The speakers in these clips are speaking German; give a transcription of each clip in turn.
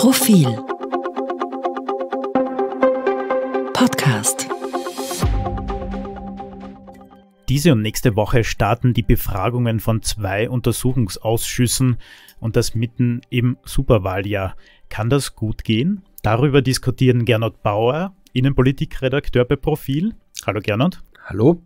Profil Podcast diese und nächste Woche starten die Befragungen von zwei Untersuchungsausschüssen und das mitten im Superwahljahr. Kann das gut gehen? Darüber diskutieren Gernot Bauer, Innenpolitikredakteur bei Profil. Hallo Gernot. Hallo.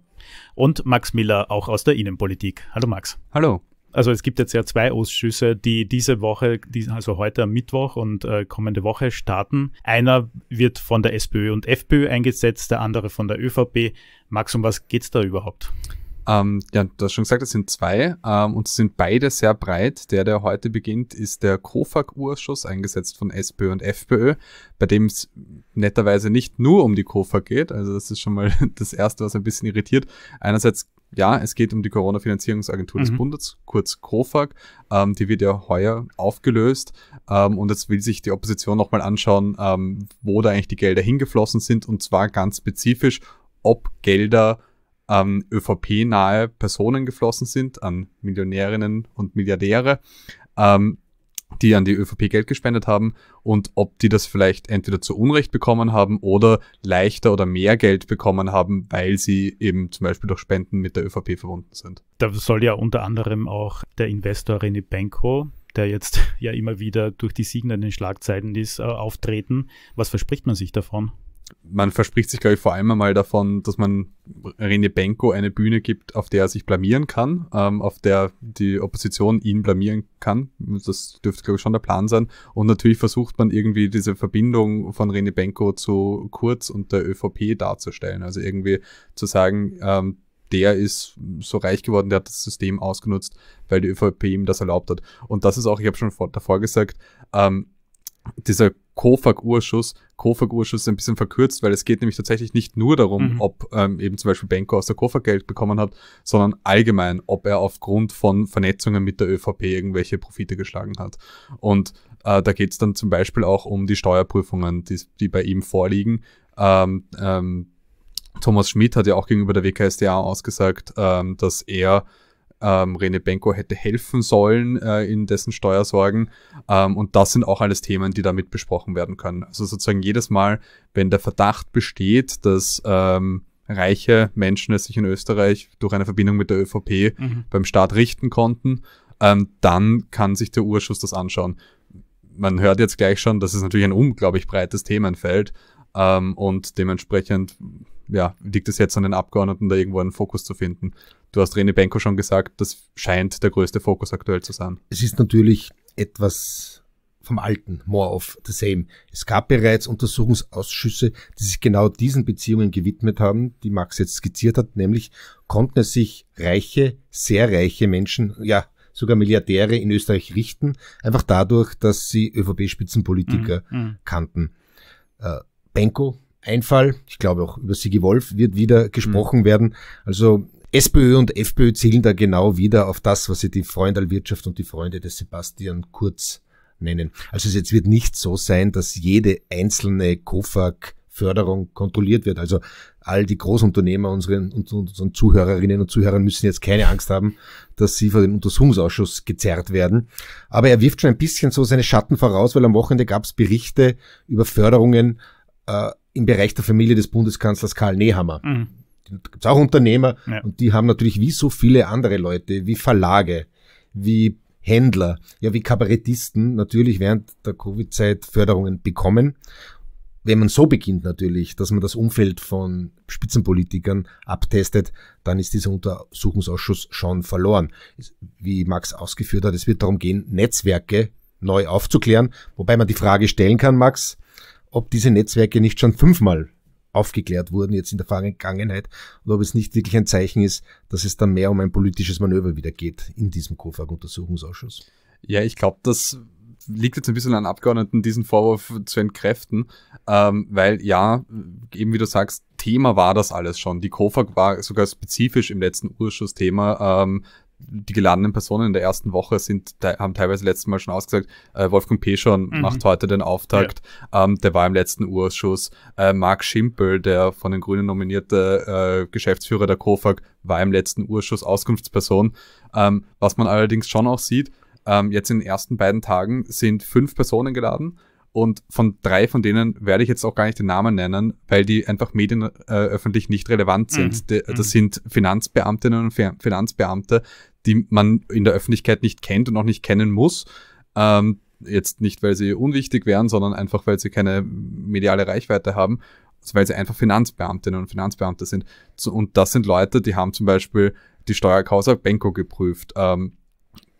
Und Max Miller, auch aus der Innenpolitik. Hallo Max. Hallo also es gibt jetzt ja zwei Ausschüsse, die diese Woche, also heute am Mittwoch und äh, kommende Woche starten. Einer wird von der SPÖ und FPÖ eingesetzt, der andere von der ÖVP. Max, um was geht es da überhaupt? Ähm, ja, du hast schon gesagt, es sind zwei ähm, und sind beide sehr breit. Der, der heute beginnt, ist der KOFAG-Urschuss, eingesetzt von SPÖ und FPÖ, bei dem es netterweise nicht nur um die KOFAG geht. Also das ist schon mal das Erste, was ein bisschen irritiert. Einerseits ja, es geht um die Corona-Finanzierungsagentur mhm. des Bundes, kurz COFAG. Ähm, die wird ja heuer aufgelöst. Ähm, und jetzt will sich die Opposition nochmal anschauen, ähm, wo da eigentlich die Gelder hingeflossen sind. Und zwar ganz spezifisch, ob Gelder an ähm, ÖVP-nahe Personen geflossen sind, an Millionärinnen und Milliardäre. Ähm, die an die ÖVP Geld gespendet haben und ob die das vielleicht entweder zu Unrecht bekommen haben oder leichter oder mehr Geld bekommen haben, weil sie eben zum Beispiel durch Spenden mit der ÖVP verbunden sind. Da soll ja unter anderem auch der Investor René Benko, der jetzt ja immer wieder durch die Siegen in den Schlagzeiten ist, äh, auftreten. Was verspricht man sich davon? man verspricht sich, glaube ich, vor allem einmal davon, dass man René Benko eine Bühne gibt, auf der er sich blamieren kann, ähm, auf der die Opposition ihn blamieren kann. Das dürfte, glaube ich, schon der Plan sein. Und natürlich versucht man irgendwie diese Verbindung von René Benko zu Kurz und der ÖVP darzustellen. Also irgendwie zu sagen, ähm, der ist so reich geworden, der hat das System ausgenutzt, weil die ÖVP ihm das erlaubt hat. Und das ist auch, ich habe schon vor, davor gesagt, ähm, dieser kofak urschuss kofak urschuss ist ein bisschen verkürzt, weil es geht nämlich tatsächlich nicht nur darum, mhm. ob ähm, eben zum Beispiel Benko aus der Kofak Geld bekommen hat, sondern allgemein, ob er aufgrund von Vernetzungen mit der ÖVP irgendwelche Profite geschlagen hat. Und äh, da geht es dann zum Beispiel auch um die Steuerprüfungen, die, die bei ihm vorliegen. Ähm, ähm, Thomas Schmidt hat ja auch gegenüber der WKSDA ausgesagt, ähm, dass er ähm, Rene Benko hätte helfen sollen äh, in dessen Steuersorgen. Ähm, und das sind auch alles Themen, die damit besprochen werden können. Also sozusagen jedes Mal, wenn der Verdacht besteht, dass ähm, reiche Menschen es sich in Österreich durch eine Verbindung mit der ÖVP mhm. beim Staat richten konnten, ähm, dann kann sich der Urschuss das anschauen. Man hört jetzt gleich schon, das ist natürlich ein unglaublich breites Themenfeld ähm, und dementsprechend ja, liegt es jetzt an den Abgeordneten, da irgendwo einen Fokus zu finden. Du hast Rene Benko schon gesagt, das scheint der größte Fokus aktuell zu sein. Es ist natürlich etwas vom Alten, more of the same. Es gab bereits Untersuchungsausschüsse, die sich genau diesen Beziehungen gewidmet haben, die Max jetzt skizziert hat, nämlich konnten es sich reiche, sehr reiche Menschen, ja, sogar Milliardäre in Österreich richten, einfach dadurch, dass sie ÖVP-Spitzenpolitiker mhm. mhm. kannten. Äh, Benko, Einfall, ich glaube auch über Sigi Wolf wird wieder gesprochen mhm. werden. Also SPÖ und FPÖ zielen da genau wieder auf das, was sie die Freundalwirtschaft und die Freunde des Sebastian Kurz nennen. Also es jetzt wird nicht so sein, dass jede einzelne Kofak Förderung kontrolliert wird. Also all die Großunternehmer, unseren, unseren Zuhörerinnen und Zuhörern müssen jetzt keine Angst haben, dass sie vor den Untersuchungsausschuss gezerrt werden. Aber er wirft schon ein bisschen so seine Schatten voraus, weil am Wochenende gab es Berichte über Förderungen äh, im Bereich der Familie des Bundeskanzlers Karl Nehammer. Mhm gibt's auch Unternehmer ja. und die haben natürlich wie so viele andere Leute, wie Verlage, wie Händler, ja, wie Kabarettisten natürlich während der Covid-Zeit Förderungen bekommen. Wenn man so beginnt natürlich, dass man das Umfeld von Spitzenpolitikern abtestet, dann ist dieser Untersuchungsausschuss schon verloren. Wie Max ausgeführt hat, es wird darum gehen, Netzwerke neu aufzuklären, wobei man die Frage stellen kann, Max, ob diese Netzwerke nicht schon fünfmal aufgeklärt wurden jetzt in der Vergangenheit und ob es nicht wirklich ein Zeichen ist, dass es dann mehr um ein politisches Manöver wieder geht in diesem KOFAG-Untersuchungsausschuss. Ja, ich glaube, das liegt jetzt ein bisschen an Abgeordneten, diesen Vorwurf zu entkräften, ähm, weil ja, eben wie du sagst, Thema war das alles schon. Die KOFAG war sogar spezifisch im letzten Urschuss Thema. Ähm, die geladenen Personen in der ersten Woche sind, haben teilweise letzten Mal schon ausgesagt, äh, Wolfgang Peschon mhm. macht heute den Auftakt, ja. ähm, der war im letzten Urschuss, äh, Marc Schimpel, der von den Grünen nominierte äh, Geschäftsführer der KOFAG, war im letzten Urschuss Auskunftsperson. Ähm, was man allerdings schon auch sieht, ähm, jetzt in den ersten beiden Tagen sind fünf Personen geladen, und von drei von denen werde ich jetzt auch gar nicht den Namen nennen, weil die einfach medienöffentlich äh, nicht relevant mhm. sind. Mhm. Das sind Finanzbeamtinnen und Finanzbeamte, die man in der Öffentlichkeit nicht kennt und auch nicht kennen muss. Ähm, jetzt nicht, weil sie unwichtig wären, sondern einfach, weil sie keine mediale Reichweite haben, also weil sie einfach Finanzbeamtinnen und Finanzbeamte sind. Und das sind Leute, die haben zum Beispiel die Steuercausa Benko geprüft. Ähm,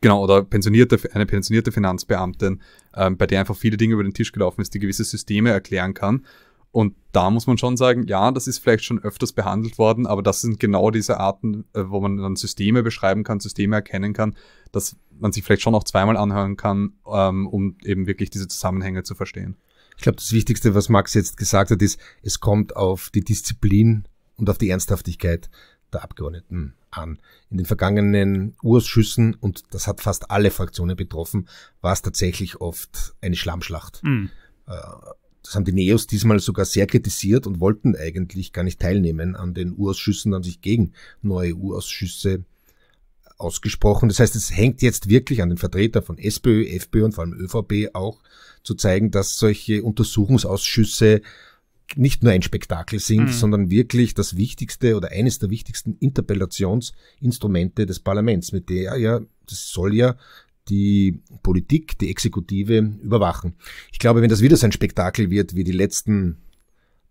Genau, oder pensionierte, eine pensionierte Finanzbeamtin, ähm, bei der einfach viele Dinge über den Tisch gelaufen ist, die gewisse Systeme erklären kann. Und da muss man schon sagen, ja, das ist vielleicht schon öfters behandelt worden, aber das sind genau diese Arten, äh, wo man dann Systeme beschreiben kann, Systeme erkennen kann, dass man sich vielleicht schon auch zweimal anhören kann, ähm, um eben wirklich diese Zusammenhänge zu verstehen. Ich glaube, das Wichtigste, was Max jetzt gesagt hat, ist, es kommt auf die Disziplin und auf die Ernsthaftigkeit der Abgeordneten an. In den vergangenen Urschüssen, und das hat fast alle Fraktionen betroffen, war es tatsächlich oft eine Schlammschlacht. Mhm. Äh, das haben die Neos diesmal sogar sehr kritisiert und wollten eigentlich gar nicht teilnehmen an den Urausschüssen, haben sich gegen neue Urausschüsse ausgesprochen. Das heißt, es hängt jetzt wirklich an den Vertretern von SPÖ, FPÖ und vor allem ÖVP auch, zu zeigen, dass solche Untersuchungsausschüsse nicht nur ein Spektakel sind, mhm. sondern wirklich das wichtigste oder eines der wichtigsten Interpellationsinstrumente des Parlaments, mit der ja, das soll ja die Politik, die Exekutive überwachen. Ich glaube, wenn das wieder so ein Spektakel wird wie die letzten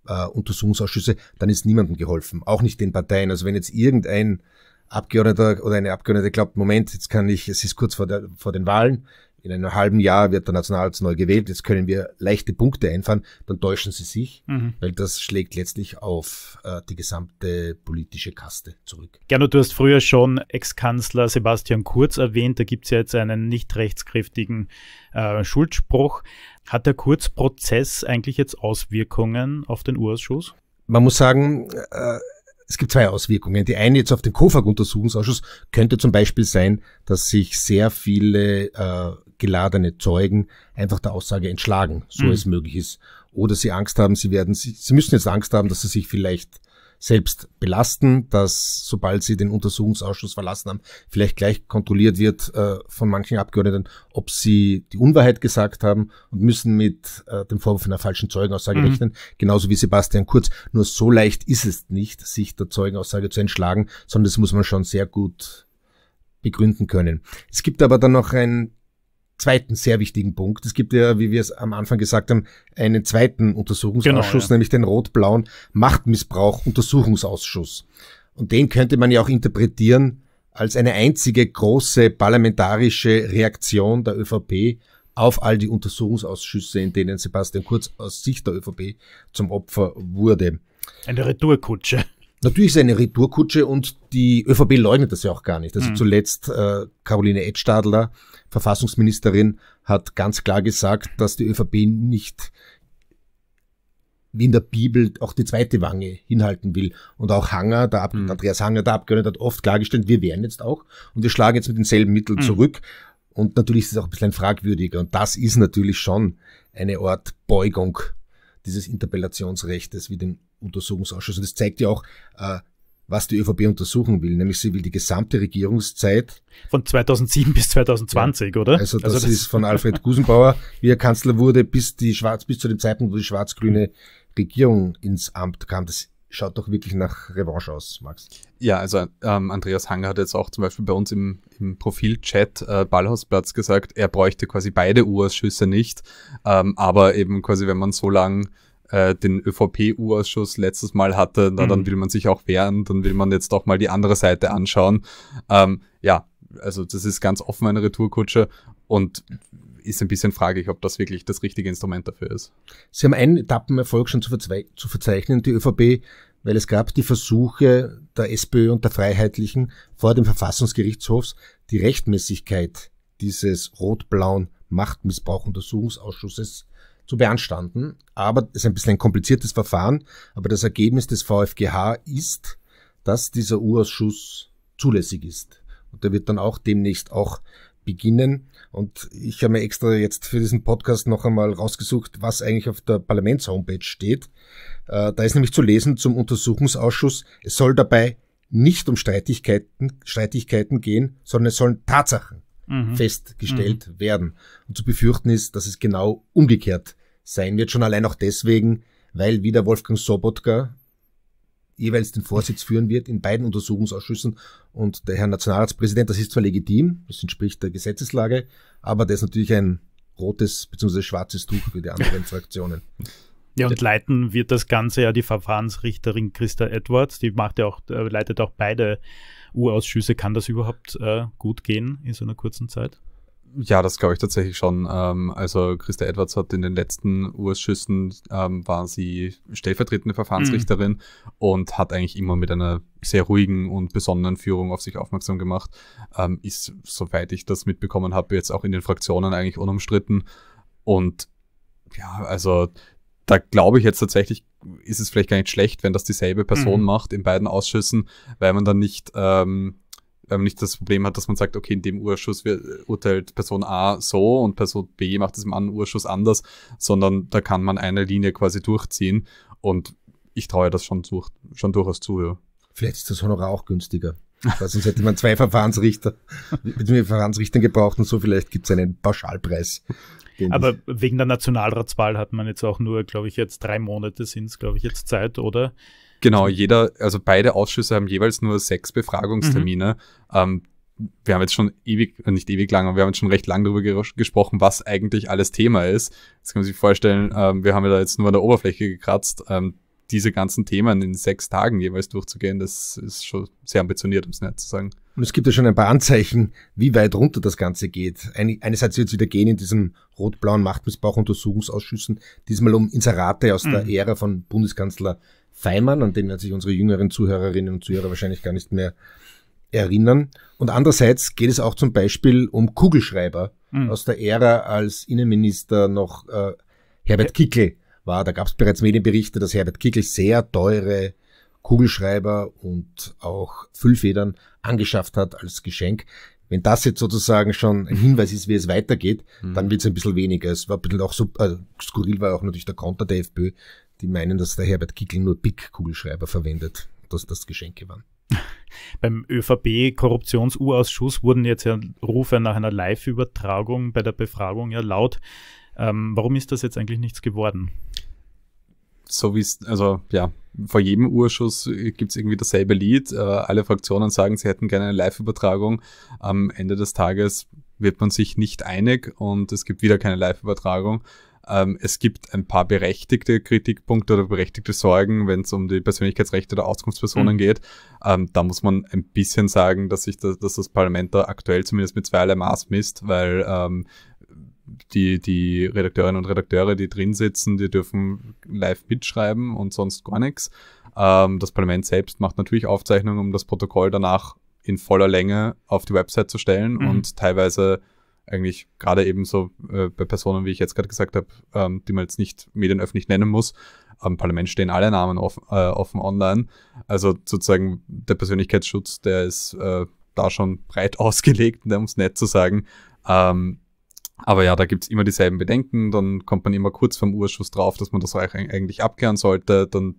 äh, Untersuchungsausschüsse, dann ist niemandem geholfen, auch nicht den Parteien. Also wenn jetzt irgendein Abgeordneter oder eine Abgeordnete glaubt, Moment, jetzt kann ich, es ist kurz vor, der, vor den Wahlen, in einem halben Jahr wird der Nationalrat neu gewählt, jetzt können wir leichte Punkte einfahren, dann täuschen sie sich, mhm. weil das schlägt letztlich auf äh, die gesamte politische Kaste zurück. Gernot, du hast früher schon Ex-Kanzler Sebastian Kurz erwähnt, da gibt es ja jetzt einen nicht rechtskräftigen äh, Schuldspruch. Hat der Kurz-Prozess eigentlich jetzt Auswirkungen auf den U-Ausschuss? Man muss sagen, äh, es gibt zwei Auswirkungen. Die eine jetzt auf den KOFAG-Untersuchungsausschuss könnte zum Beispiel sein, dass sich sehr viele äh, geladene Zeugen einfach der Aussage entschlagen, so mhm. es möglich ist. Oder sie Angst haben, sie werden, sie, sie müssen jetzt Angst haben, dass sie sich vielleicht selbst belasten, dass sobald sie den Untersuchungsausschuss verlassen haben, vielleicht gleich kontrolliert wird äh, von manchen Abgeordneten, ob sie die Unwahrheit gesagt haben und müssen mit äh, dem Vorwurf einer falschen Zeugenaussage mhm. rechnen, genauso wie Sebastian Kurz. Nur so leicht ist es nicht, sich der Zeugenaussage zu entschlagen, sondern das muss man schon sehr gut begründen können. Es gibt aber dann noch ein zweiten sehr wichtigen Punkt. Es gibt ja, wie wir es am Anfang gesagt haben, einen zweiten Untersuchungsausschuss, genau, ja. nämlich den rot-blauen Machtmissbrauch-Untersuchungsausschuss. Und den könnte man ja auch interpretieren als eine einzige große parlamentarische Reaktion der ÖVP auf all die Untersuchungsausschüsse, in denen Sebastian Kurz aus Sicht der ÖVP zum Opfer wurde. Eine Retourkutsche. Natürlich ist eine Retourkutsche und die ÖVP leugnet das ja auch gar nicht. Also mhm. zuletzt äh, Caroline Edstadler Verfassungsministerin hat ganz klar gesagt, dass die ÖVP nicht wie in der Bibel auch die zweite Wange hinhalten will. Und auch Hanger, der Ab mhm. Andreas Hanger, der Abgeordnete, hat oft klargestellt, wir wären jetzt auch und wir schlagen jetzt mit denselben Mitteln mhm. zurück. Und natürlich ist es auch ein bisschen fragwürdiger. Und das ist natürlich schon eine Art Beugung dieses Interpellationsrechts wie den Untersuchungsausschuss. Und das zeigt ja auch, äh, was die ÖVP untersuchen will, nämlich sie will die gesamte Regierungszeit. Von 2007 bis 2020, ja, oder? Also das, also das ist von Alfred Gusenbauer, wie er Kanzler wurde, bis, die Schwarz, bis zu dem Zeitpunkt, wo die schwarz-grüne Regierung ins Amt kam. Das schaut doch wirklich nach Revanche aus, Max. Ja, also ähm, Andreas Hanger hat jetzt auch zum Beispiel bei uns im, im Profil-Chat äh, Ballhausplatz gesagt, er bräuchte quasi beide U-Ausschüsse nicht. Ähm, aber eben quasi, wenn man so lang äh, den ÖVP-U-Ausschuss letztes Mal hatte. Na, mhm. dann will man sich auch wehren, dann will man jetzt auch mal die andere Seite anschauen. Ähm, ja, also das ist ganz offen eine Retourkutsche und ist ein bisschen fraglich, ob das wirklich das richtige Instrument dafür ist. Sie haben einen Etappenerfolg schon zu, zu verzeichnen, die ÖVP, weil es gab die Versuche der SPÖ und der Freiheitlichen vor dem Verfassungsgerichtshofs, die Rechtmäßigkeit dieses rot-blauen Machtmissbrauch-Untersuchungsausschusses zu beanstanden. Aber es ist ein bisschen ein kompliziertes Verfahren, aber das Ergebnis des VfGH ist, dass dieser U-Ausschuss zulässig ist. Und der wird dann auch demnächst auch beginnen. Und ich habe mir extra jetzt für diesen Podcast noch einmal rausgesucht, was eigentlich auf der Parlaments-Homepage steht. Äh, da ist nämlich zu lesen zum Untersuchungsausschuss. Es soll dabei nicht um Streitigkeiten, Streitigkeiten gehen, sondern es sollen Tatsachen mhm. festgestellt mhm. werden. Und zu befürchten ist, dass es genau umgekehrt sein wird, schon allein auch deswegen, weil wieder Wolfgang Sobotka jeweils den Vorsitz führen wird in beiden Untersuchungsausschüssen und der Herr Nationalratspräsident, das ist zwar legitim, das entspricht der Gesetzeslage, aber der ist natürlich ein rotes bzw. schwarzes Tuch für die anderen Fraktionen. Ja, und leiten wird das Ganze ja die Verfahrensrichterin Christa Edwards, die macht ja auch, äh, leitet auch beide U-Ausschüsse. Kann das überhaupt äh, gut gehen in so einer kurzen Zeit? Ja, das glaube ich tatsächlich schon. Ähm, also Christa Edwards hat in den letzten Urschüssen ähm, war sie stellvertretende Verfahrensrichterin mhm. und hat eigentlich immer mit einer sehr ruhigen und besonderen Führung auf sich aufmerksam gemacht. Ähm, ist, soweit ich das mitbekommen habe, jetzt auch in den Fraktionen eigentlich unumstritten. Und ja, also da glaube ich jetzt tatsächlich, ist es vielleicht gar nicht schlecht, wenn das dieselbe Person mhm. macht in beiden Ausschüssen, weil man dann nicht, ähm, weil man nicht das Problem hat, dass man sagt, okay, in dem Urschuss urteilt Person A so und Person B macht es im anderen Urschuss anders, sondern da kann man eine Linie quasi durchziehen und ich traue das schon, durch, schon durchaus zu. Ja. Vielleicht ist das Honorar auch günstiger. Weil sonst hätte man zwei Verfahrensrichter, mit beziehungsweise Verfahrensrichtern gebraucht und so vielleicht gibt es einen Pauschalpreis. Aber wegen der Nationalratswahl hat man jetzt auch nur, glaube ich, jetzt drei Monate sind es, glaube ich, jetzt Zeit, oder? Genau, jeder, also beide Ausschüsse haben jeweils nur sechs Befragungstermine. Mhm. Ähm, wir haben jetzt schon ewig, äh, nicht ewig lang, aber wir haben jetzt schon recht lang darüber gesprochen, was eigentlich alles Thema ist. Jetzt können Sie sich vorstellen, ähm, wir haben ja da jetzt nur an der Oberfläche gekratzt. Ähm, diese ganzen Themen in sechs Tagen jeweils durchzugehen, das ist schon sehr ambitioniert, um es nicht zu sagen. Und es gibt ja schon ein paar Anzeichen, wie weit runter das Ganze geht. einerseits wird es wieder gehen in diesem rot-blauen Machtmissbrauch-Untersuchungsausschüssen, diesmal um Inserate aus mhm. der Ära von Bundeskanzler Feimann, an den sich unsere jüngeren Zuhörerinnen und Zuhörer wahrscheinlich gar nicht mehr erinnern. Und andererseits geht es auch zum Beispiel um Kugelschreiber mhm. aus der Ära, als Innenminister noch äh, Herbert Kickel war, da gab es bereits Medienberichte, dass Herbert Kickel sehr teure Kugelschreiber und auch Füllfedern angeschafft hat als Geschenk. Wenn das jetzt sozusagen schon ein Hinweis ist, wie es weitergeht, mhm. dann wird es ein bisschen weniger. Es war ein bisschen auch so, also skurril war auch natürlich der Konter der FPÖ, die meinen, dass der Herbert Kickel nur Big-Kugelschreiber verwendet, dass das Geschenke waren. Beim ÖVP-Korruptionsausschuss korruptions wurden jetzt ja Rufe nach einer Live-Übertragung bei der Befragung ja laut. Ähm, warum ist das jetzt eigentlich nichts geworden? So wie es, also ja, vor jedem Urschuss äh, gibt es irgendwie dasselbe Lied. Äh, alle Fraktionen sagen, sie hätten gerne eine Live-Übertragung. Am Ende des Tages wird man sich nicht einig und es gibt wieder keine Live-Übertragung. Ähm, es gibt ein paar berechtigte Kritikpunkte oder berechtigte Sorgen, wenn es um die Persönlichkeitsrechte der Auskunftspersonen mhm. geht. Ähm, da muss man ein bisschen sagen, dass sich das, dass das Parlament da aktuell zumindest mit zweierlei Maß misst, weil ähm, die, die Redakteurinnen und Redakteure, die drin sitzen, die dürfen live mitschreiben und sonst gar nichts. Ähm, das Parlament selbst macht natürlich Aufzeichnungen, um das Protokoll danach in voller Länge auf die Website zu stellen mhm. und teilweise eigentlich gerade eben so äh, bei Personen, wie ich jetzt gerade gesagt habe, ähm, die man jetzt nicht medienöffentlich nennen muss, am Parlament stehen alle Namen offen, äh, offen online. Also sozusagen der Persönlichkeitsschutz, der ist äh, da schon breit ausgelegt, um es nett zu sagen. Ähm, aber ja, da gibt es immer dieselben Bedenken, dann kommt man immer kurz vom Urschuss drauf, dass man das eigentlich abkehren sollte. Dann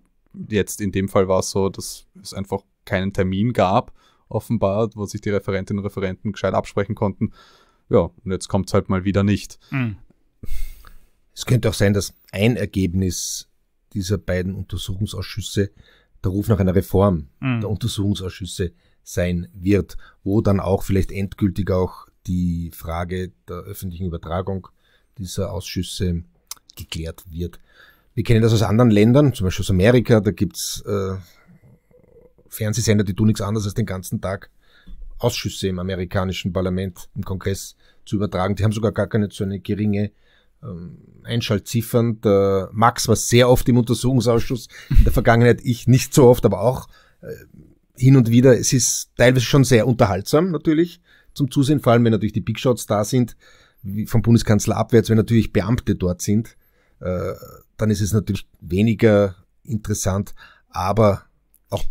jetzt in dem Fall war es so, dass es einfach keinen Termin gab, offenbar, wo sich die Referentinnen und Referenten gescheit absprechen konnten. Ja, und jetzt kommt es halt mal wieder nicht. Mhm. Es könnte auch sein, dass ein Ergebnis dieser beiden Untersuchungsausschüsse der Ruf nach einer Reform mhm. der Untersuchungsausschüsse sein wird, wo dann auch vielleicht endgültig auch die Frage der öffentlichen Übertragung dieser Ausschüsse geklärt wird. Wir kennen das aus anderen Ländern, zum Beispiel aus Amerika, da gibt's äh, Fernsehsender, die tun nichts anderes als den ganzen Tag Ausschüsse im amerikanischen Parlament, im Kongress zu übertragen. Die haben sogar gar keine so eine geringe ähm, Einschaltziffern. Der Max war sehr oft im Untersuchungsausschuss in der Vergangenheit, ich nicht so oft, aber auch äh, hin und wieder. Es ist teilweise schon sehr unterhaltsam natürlich, zum Zusehen, vor allem wenn natürlich die Big Shots da sind, vom Bundeskanzler abwärts, wenn natürlich Beamte dort sind, äh, dann ist es natürlich weniger interessant, aber auch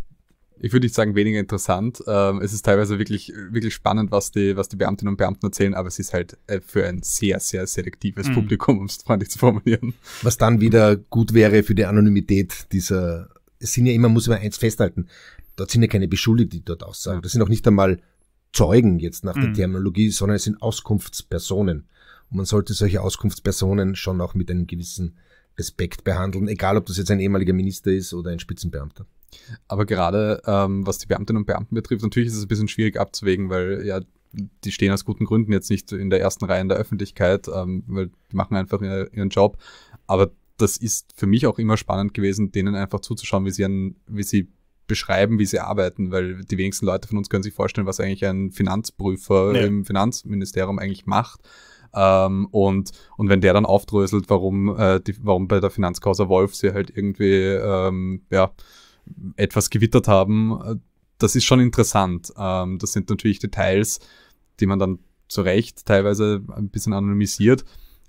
ich würde nicht sagen weniger interessant. Ähm, es ist teilweise wirklich, wirklich spannend, was die, was die Beamtinnen und Beamten erzählen, aber es ist halt äh, für ein sehr, sehr selektives mhm. Publikum, um es freundlich zu formulieren. Was dann wieder gut wäre für die Anonymität dieser, es sind ja immer, muss man eins festhalten, dort sind ja keine Beschuldigten, die dort aussagen. Das sind auch nicht einmal Zeugen jetzt nach mhm. der Terminologie, sondern es sind Auskunftspersonen. Und man sollte solche Auskunftspersonen schon auch mit einem gewissen Respekt behandeln, egal ob das jetzt ein ehemaliger Minister ist oder ein Spitzenbeamter. Aber gerade ähm, was die Beamtinnen und Beamten betrifft, natürlich ist es ein bisschen schwierig abzuwägen, weil ja die stehen aus guten Gründen jetzt nicht in der ersten Reihe in der Öffentlichkeit, ähm, weil die machen einfach ihren Job. Aber das ist für mich auch immer spannend gewesen, denen einfach zuzuschauen, wie sie, an, wie sie beschreiben, wie sie arbeiten, weil die wenigsten Leute von uns können sich vorstellen, was eigentlich ein Finanzprüfer nee. im Finanzministerium eigentlich macht. Ähm, und, und wenn der dann aufdröselt, warum, äh, die, warum bei der Finanzcausa Wolf sie halt irgendwie ähm, ja, etwas gewittert haben, äh, das ist schon interessant. Ähm, das sind natürlich Details, die man dann zu Recht teilweise ein bisschen anonymisiert.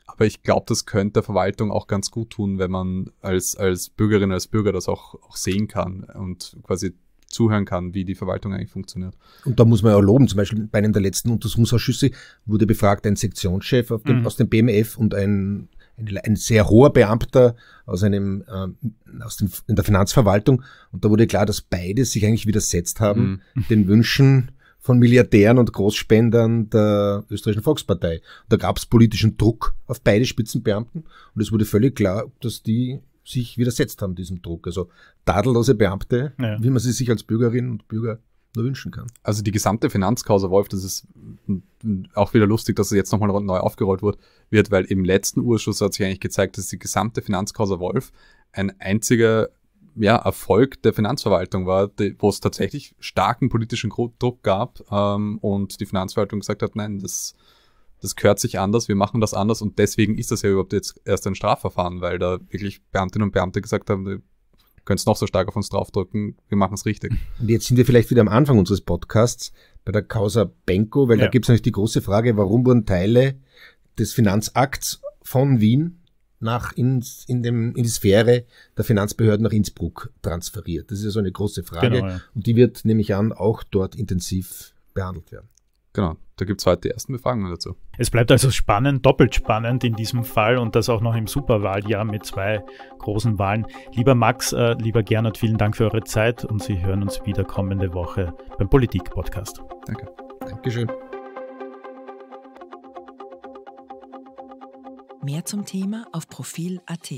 Aber ich glaube, das könnte der Verwaltung auch ganz gut tun, wenn man als, als Bürgerin, als Bürger das auch, auch sehen kann und quasi zuhören kann, wie die Verwaltung eigentlich funktioniert. Und da muss man ja loben. Zum Beispiel bei einem der letzten Untersuchungsausschüsse wurde befragt ein Sektionschef dem, mhm. aus dem BMF und ein, ein, ein, sehr hoher Beamter aus einem äh, aus dem, in der Finanzverwaltung. Und da wurde klar, dass beide sich eigentlich widersetzt haben mhm. den Wünschen von Milliardären und Großspendern der österreichischen Volkspartei. Da gab es politischen Druck auf beide Spitzenbeamten und es wurde völlig klar, dass die sich widersetzt haben diesem Druck. Also tadellose Beamte, ja. wie man sie sich als Bürgerinnen und Bürger nur wünschen kann. Also die gesamte Finanzkausa Wolf, das ist auch wieder lustig, dass es jetzt nochmal neu aufgerollt wird, weil im letzten Urschuss hat sich eigentlich gezeigt, dass die gesamte Finanzkausa Wolf ein einziger ja, Erfolg der Finanzverwaltung war, die, wo es tatsächlich starken politischen Druck gab ähm, und die Finanzverwaltung gesagt hat, nein, das, das gehört sich anders, wir machen das anders und deswegen ist das ja überhaupt jetzt erst ein Strafverfahren, weil da wirklich Beamtinnen und Beamte gesagt haben, können es noch so stark auf uns draufdrücken, wir machen es richtig. Und jetzt sind wir vielleicht wieder am Anfang unseres Podcasts bei der Causa Benko, weil ja. da gibt es natürlich die große Frage, warum wurden Teile des Finanzakts von Wien nach in, in, dem, in die Sphäre der Finanzbehörden nach Innsbruck transferiert? Das ist ja so eine große Frage genau, ja. und die wird, nehme ich an, auch dort intensiv behandelt werden. Genau, da gibt es heute die ersten Befragungen dazu. Es bleibt also spannend, doppelt spannend in diesem Fall und das auch noch im Superwahljahr mit zwei großen Wahlen. Lieber Max, äh, lieber Gernot, vielen Dank für eure Zeit und Sie hören uns wieder kommende Woche beim Politik-Podcast. Danke. Dankeschön. Mehr zum Thema auf Profil.at.